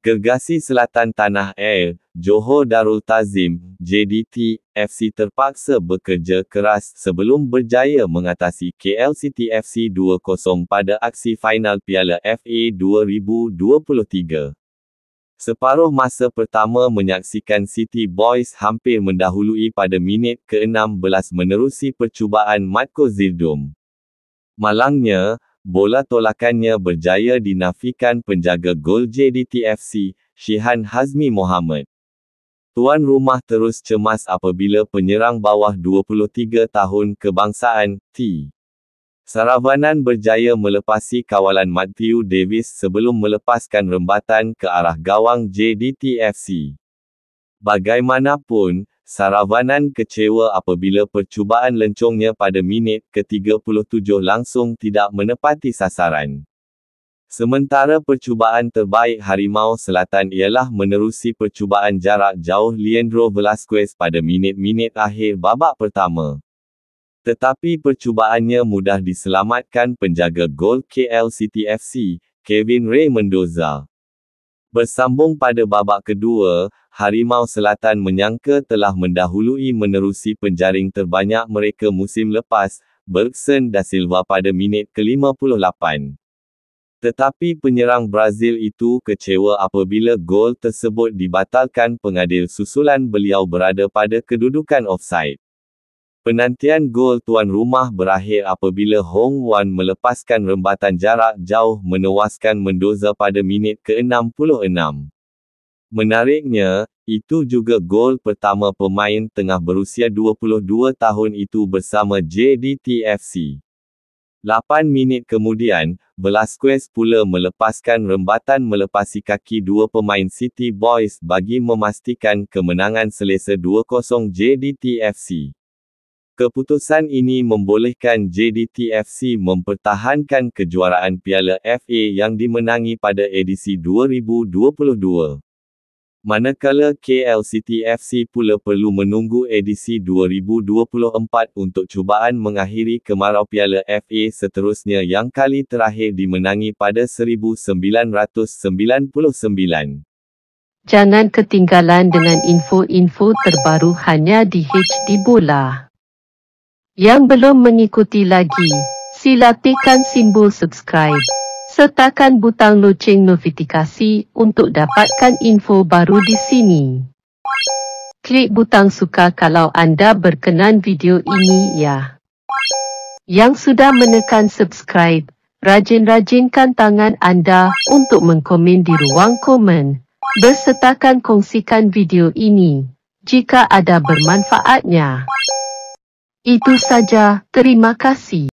Gergasi Selatan Tanah Air, Johor Darul Tazim, JDT, FC terpaksa bekerja keras sebelum berjaya mengatasi City FC 2-0 pada aksi final Piala FA 2023. Separuh masa pertama menyaksikan City Boys hampir mendahului pada minit ke-16 menerusi percubaan Marco Zildum. Malangnya, bola tolakannya berjaya dinafikan penjaga gol JDTFC, Shihan Hazmi Mohamed. Tuan rumah terus cemas apabila penyerang bawah 23 tahun kebangsaan, T. Saravanan berjaya melepasi kawalan Matthew Davis sebelum melepaskan rembatan ke arah gawang JDTFC. Bagaimanapun, Saravanan kecewa apabila percubaan lencongnya pada minit ke-37 langsung tidak menepati sasaran. Sementara percubaan terbaik Harimau Selatan ialah menerusi percubaan jarak jauh Leandro Velasquez pada minit-minit akhir babak pertama. Tetapi percubaannya mudah diselamatkan penjaga gol KL City FC, Kevin Ray Mendoza. Bersambung pada babak kedua, Harimau Selatan menyangka telah mendahului menerusi penjaring terbanyak mereka musim lepas, Bergson da Silva pada minit ke-58. Tetapi penyerang Brazil itu kecewa apabila gol tersebut dibatalkan pengadil susulan beliau berada pada kedudukan offside. Penantian gol tuan rumah berakhir apabila Hong Wan melepaskan rembatan jarak jauh menewaskan Mendoza pada minit ke-66. Menariknya, itu juga gol pertama pemain tengah berusia 22 tahun itu bersama JDTFC. 8 minit kemudian, Velasquez pula melepaskan rembatan melepasi kaki dua pemain City Boys bagi memastikan kemenangan selesa 2-0 JDTFC. Keputusan ini membolehkan JDTFC mempertahankan kejuaraan Piala FA yang dimenangi pada edisi 2022. Manakala KL City FC pula perlu menunggu edisi 2024 untuk cubaan mengakhiri kemarau Piala FA seterusnya yang kali terakhir dimenangi pada 1999. Jangan ketinggalan dengan info-info terbaru hanya di HD Bola. Yang belum mengikuti lagi, sila tekan simbol subscribe. Sertakan butang loceng notifikasi untuk dapatkan info baru di sini. Klik butang suka kalau anda berkenan video ini ya. Yang sudah menekan subscribe, rajin-rajinkan tangan anda untuk mengkomen di ruang komen. Bersertakan kongsikan video ini jika ada bermanfaatnya. Itu saja, terima kasih.